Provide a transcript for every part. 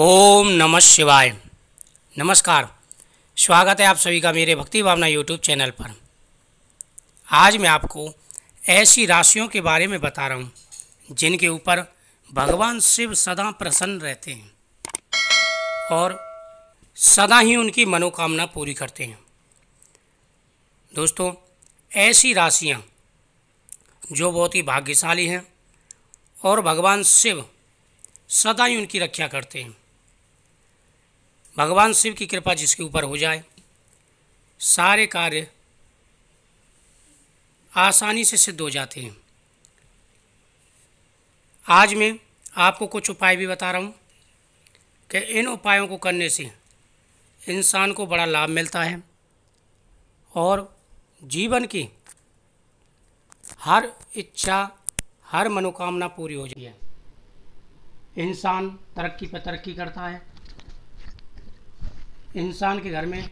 ओम नमः शिवाय नमस्कार स्वागत है आप सभी का मेरे भक्ति भावना यूट्यूब चैनल पर आज मैं आपको ऐसी राशियों के बारे में बता रहा हूँ जिनके ऊपर भगवान शिव सदा प्रसन्न रहते हैं और सदा ही उनकी मनोकामना पूरी करते हैं दोस्तों ऐसी राशियाँ जो बहुत ही भाग्यशाली हैं और भगवान शिव सदा ही उनकी रक्षा करते हैं भगवान शिव की कृपा जिसके ऊपर हो जाए सारे कार्य आसानी से सिद्ध हो जाते हैं आज मैं आपको कुछ उपाय भी बता रहा हूँ कि इन उपायों को करने से इंसान को बड़ा लाभ मिलता है और जीवन की हर इच्छा हर मनोकामना पूरी हो जाती है इंसान तरक्की पर तरक्की करता है इंसान के घर में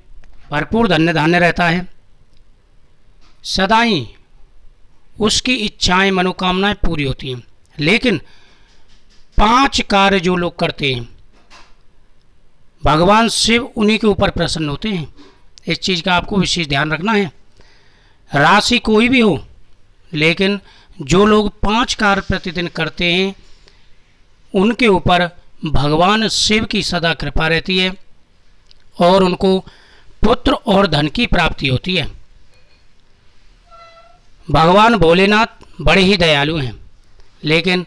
भरपूर धन्य धान्य रहता है सदाई उसकी इच्छाएं मनोकामनाएं पूरी होती हैं लेकिन पांच कार्य जो लोग करते हैं भगवान शिव उन्हीं के ऊपर प्रसन्न होते हैं इस चीज़ का आपको विशेष ध्यान रखना है राशि कोई भी हो लेकिन जो लोग पांच कार्य प्रतिदिन करते हैं उनके ऊपर भगवान शिव की सदा कृपा रहती है और उनको पुत्र और धन की प्राप्ति होती है भगवान भोलेनाथ बड़े ही दयालु हैं लेकिन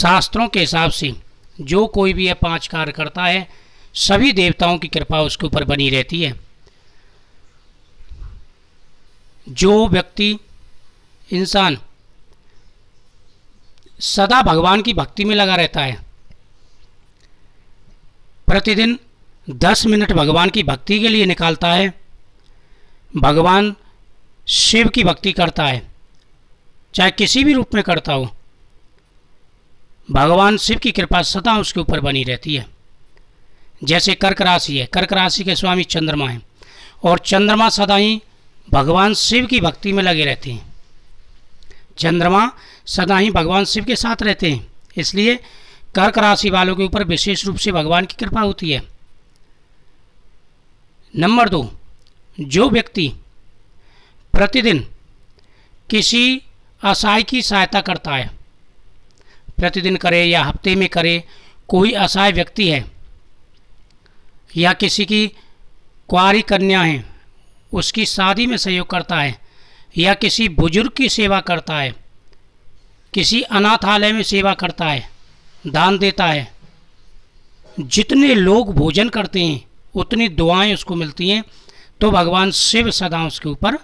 शास्त्रों के हिसाब से जो कोई भी यह पांच कार्य करता है सभी देवताओं की कृपा उसके ऊपर बनी रहती है जो व्यक्ति इंसान सदा भगवान की भक्ति में लगा रहता है प्रतिदिन दस मिनट भगवान की भक्ति के लिए निकालता है भगवान शिव की भक्ति करता है चाहे किसी भी रूप में करता हो भगवान शिव की कृपा सदा उसके ऊपर बनी रहती है जैसे कर्क राशि है कर्क राशि के स्वामी चंद्रमा हैं और चंद्रमा सदा ही भगवान शिव की भक्ति में लगे रहते हैं चंद्रमा सदा ही भगवान शिव के साथ रहते हैं इसलिए कर्क राशि वालों के ऊपर विशेष रूप से भगवान की कृपा होती है नंबर दो जो व्यक्ति प्रतिदिन किसी असहाय की सहायता करता है प्रतिदिन करे या हफ्ते में करे कोई असहाय व्यक्ति है या किसी की कुआरी कन्या है उसकी शादी में सहयोग करता है या किसी बुजुर्ग की सेवा करता है किसी अनाथालय में सेवा करता है दान देता है जितने लोग भोजन करते हैं उतनी दुआएं उसको मिलती हैं तो भगवान शिव सदा उसके ऊपर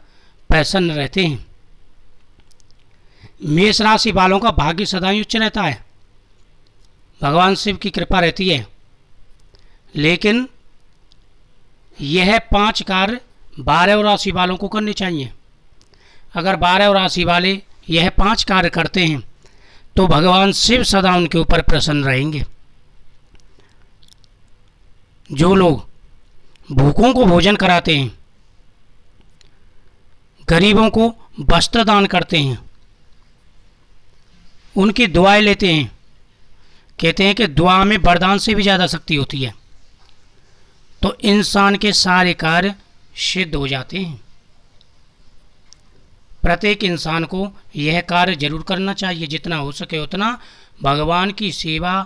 प्रसन्न रहते हैं मेष राशि वालों का भाग्य सदा ही उच्च रहता है भगवान शिव की कृपा रहती है लेकिन यह पांच कार्य बारह राशि वालों को करने चाहिए अगर बारह राशि वाले यह पांच कार्य करते हैं तो भगवान शिव सदा उनके ऊपर प्रसन्न रहेंगे जो लोग भूखों को भोजन कराते हैं गरीबों को वस्त्र दान करते हैं उनकी दुआएं लेते हैं कहते हैं कि दुआ में वरदान से भी ज़्यादा शक्ति होती है तो इंसान के सारे कार्य सिद्ध हो जाते हैं प्रत्येक इंसान को यह कार्य जरूर करना चाहिए जितना हो सके उतना भगवान की सेवा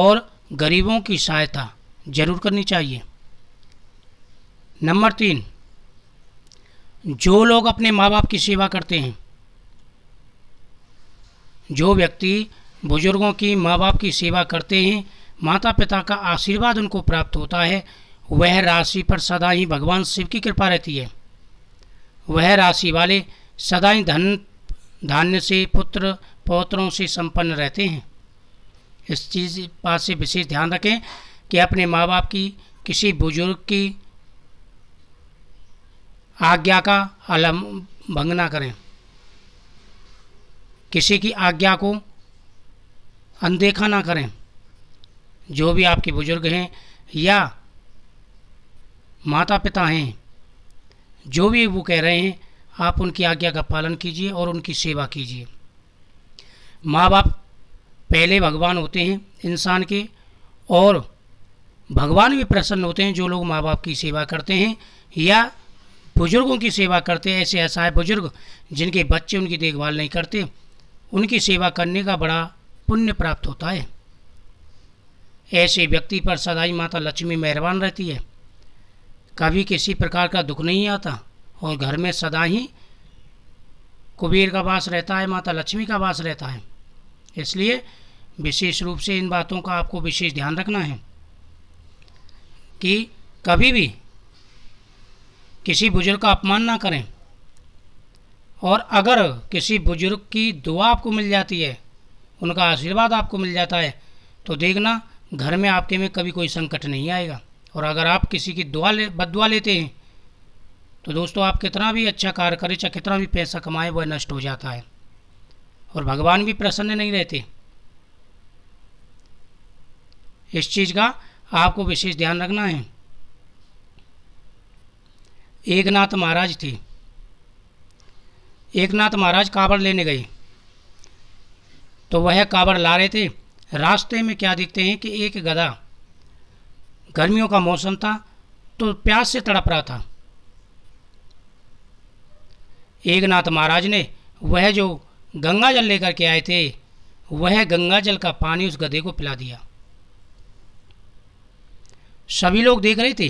और गरीबों की सहायता जरूर करनी चाहिए नंबर तीन जो लोग अपने माँ बाप की सेवा करते हैं जो व्यक्ति बुजुर्गों की माँ बाप की सेवा करते हैं माता पिता का आशीर्वाद उनको प्राप्त होता है वह राशि पर सदा ही भगवान शिव की कृपा रहती है वह राशि वाले सदा ही धन धान्य से पुत्र पौत्रों से संपन्न रहते हैं इस चीज़ बात से विशेष ध्यान रखें कि अपने माँ बाप की किसी बुजुर्ग की आज्ञा का अलम भंग ना करें किसी की आज्ञा को अनदेखा ना करें जो भी आपके बुज़ुर्ग हैं या माता पिता हैं जो भी वो कह रहे हैं आप उनकी आज्ञा का पालन कीजिए और उनकी सेवा कीजिए माँ बाप पहले भगवान होते हैं इंसान के और भगवान भी प्रसन्न होते हैं जो लोग माँ बाप की सेवा करते हैं या बुज़ुर्गों की सेवा करते हैं ऐसे असहाय बुज़ुर्ग जिनके बच्चे उनकी देखभाल नहीं करते उनकी सेवा करने का बड़ा पुण्य प्राप्त होता है ऐसे व्यक्ति पर सदाई माता लक्ष्मी मेहरबान रहती है कभी किसी प्रकार का दुख नहीं आता और घर में सदा ही कुबेर का वास रहता है माता लक्ष्मी का वास रहता है इसलिए विशेष रूप से इन बातों का आपको विशेष ध्यान रखना है कि कभी भी किसी बुज़ुर्ग का अपमान ना करें और अगर किसी बुज़ुर्ग की दुआ आपको मिल जाती है उनका आशीर्वाद आपको मिल जाता है तो देखना घर में आपके में कभी कोई संकट नहीं आएगा और अगर आप किसी की दुआ ले बदुआ लेते हैं तो दोस्तों आप कितना भी अच्छा कार्य करें चाहे कितना भी पैसा कमाएं वह नष्ट हो जाता है और भगवान भी प्रसन्न नहीं रहते इस चीज़ का आपको विशेष ध्यान रखना है एकनाथ महाराज थे एकनाथ महाराज कांवड़ लेने गए तो वह कांवड़ ला रहे थे रास्ते में क्या देखते हैं कि एक गधा गर्मियों का मौसम था तो प्यास से तड़प रहा था एकनाथ महाराज ने वह जो गंगा जल लेकर के आए थे वह गंगा जल का पानी उस गधे को पिला दिया सभी लोग देख रहे थे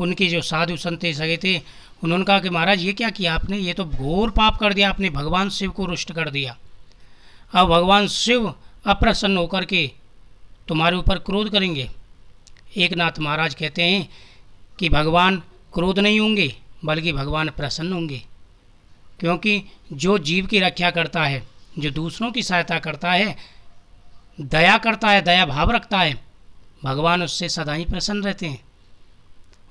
उनके जो साधु संत सगे थे उन्होंने कहा कि महाराज ये क्या किया आपने ये तो घोर पाप कर दिया आपने भगवान शिव को रुष्ट कर दिया अब भगवान शिव अप्रसन्न होकर के तुम्हारे ऊपर क्रोध करेंगे एक नाथ महाराज कहते हैं कि भगवान क्रोध नहीं होंगे बल्कि भगवान प्रसन्न होंगे क्योंकि जो जीव की रक्षा करता है जो दूसरों की सहायता करता है दया करता है दया भाव रखता है भगवान उससे सदा ही प्रसन्न रहते हैं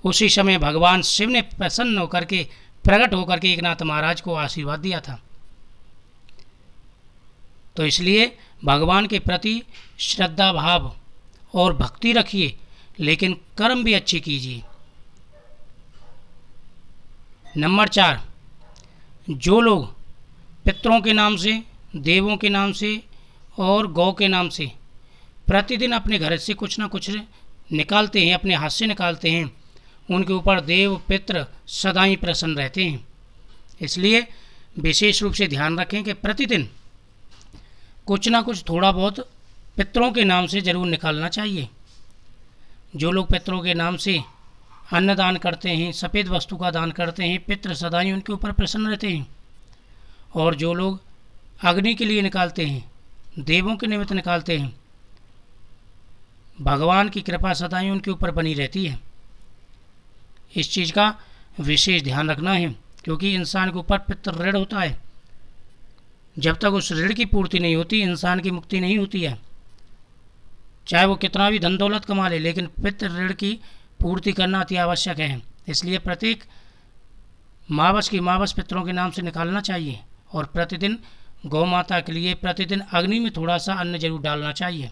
उसी समय भगवान शिव ने प्रसन्न होकर के प्रकट होकर के एकनाथ महाराज को आशीर्वाद दिया था तो इसलिए भगवान के प्रति श्रद्धा भाव और भक्ति रखिए लेकिन कर्म भी अच्छे कीजिए नंबर चार जो लोग पितरों के नाम से देवों के नाम से और गौ के नाम से प्रतिदिन अपने घर से कुछ ना कुछ निकालते हैं अपने हाथ से निकालते हैं उनके ऊपर देव पित्र सदा ही प्रसन्न रहते हैं इसलिए विशेष रूप से ध्यान रखें कि प्रतिदिन कुछ ना कुछ थोड़ा बहुत पितरों के नाम से ज़रूर निकालना चाहिए जो लोग पितरों के नाम से अन्न दान करते हैं सफ़ेद वस्तु का दान करते हैं पित्र सदा ही उनके ऊपर प्रसन्न रहते हैं और जो लोग अग्नि के लिए निकालते हैं देवों के निमित्त निकालते हैं भगवान की कृपा सदा ही उनके ऊपर बनी रहती है इस चीज़ का विशेष ध्यान रखना है क्योंकि इंसान के ऊपर पितृ ऋण होता है जब तक उस ऋण की पूर्ति नहीं होती इंसान की मुक्ति नहीं होती है चाहे वो कितना भी धन दौलत कमा ले लेकिन पितृ ऋण की पूर्ति करना अति आवश्यक है इसलिए प्रत्येक मावस की मावस पितरों के नाम से निकालना चाहिए और प्रतिदिन गौ माता के लिए प्रतिदिन अग्नि में थोड़ा सा अन्न जरूर डालना चाहिए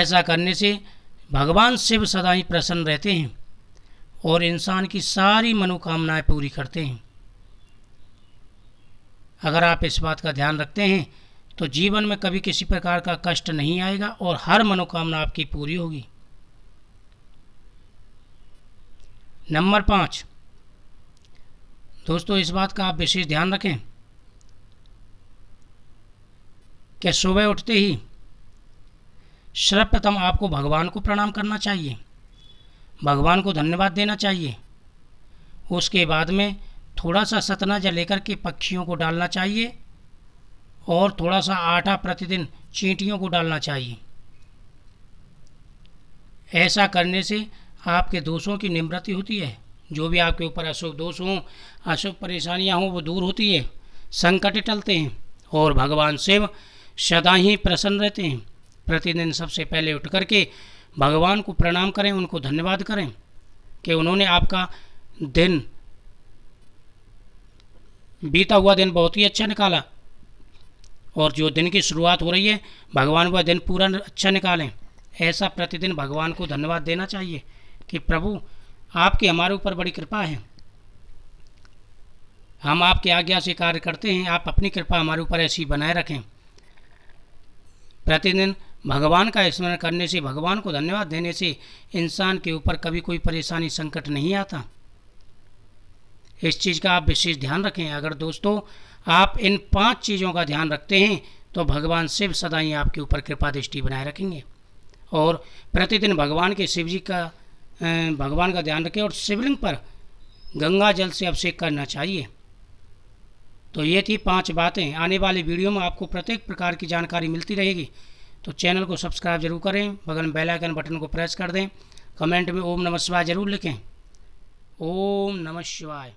ऐसा करने से भगवान शिव सदा ही प्रसन्न रहते हैं और इंसान की सारी मनोकामनाएं पूरी करते हैं अगर आप इस बात का ध्यान रखते हैं तो जीवन में कभी किसी प्रकार का कष्ट नहीं आएगा और हर मनोकामना आपकी पूरी होगी नंबर पाँच दोस्तों इस बात का आप विशेष ध्यान रखें कि सुबह उठते ही सर्वप्रथम आपको भगवान को प्रणाम करना चाहिए भगवान को धन्यवाद देना चाहिए उसके बाद में थोड़ा सा सतना जल लेकर के पक्षियों को डालना चाहिए और थोड़ा सा आटा प्रतिदिन चींटियों को डालना चाहिए ऐसा करने से आपके दोषों की निवृत्ति होती है जो भी आपके ऊपर अशुभ दोष हों अशुभ परेशानियां हों वो दूर होती है संकट टलते हैं और भगवान शिव सदा ही प्रसन्न रहते हैं प्रतिदिन सबसे पहले उठ करके भगवान को प्रणाम करें उनको धन्यवाद करें कि उन्होंने आपका दिन बीता हुआ दिन बहुत ही अच्छा निकाला और जो दिन की शुरुआत हो रही है भगवान वह दिन पूरा अच्छा निकालें ऐसा प्रतिदिन भगवान को धन्यवाद देना चाहिए कि प्रभु आपकी हमारे ऊपर बड़ी कृपा है हम आपके आज्ञा से कार्य करते हैं आप अपनी कृपा हमारे ऊपर ऐसी बनाए रखें प्रतिदिन भगवान का स्मरण करने से भगवान को धन्यवाद देने से इंसान के ऊपर कभी कोई परेशानी संकट नहीं आता इस चीज़ का आप विशेष ध्यान रखें अगर दोस्तों आप इन पांच चीज़ों का ध्यान रखते हैं तो भगवान शिव सदा ही आपके ऊपर कृपा दृष्टि बनाए रखेंगे और प्रतिदिन भगवान के शिव जी का भगवान का ध्यान रखें और शिवलिंग पर गंगा जल से अभिषेक करना चाहिए तो ये थी पांच बातें आने वाले वीडियो में आपको प्रत्येक प्रकार की जानकारी मिलती रहेगी तो चैनल को सब्सक्राइब जरूर करें बगल में बेल आइकन बटन को प्रेस कर दें कमेंट में ओम नमः शिवाय जरूर लिखें ओम नमः शिवाय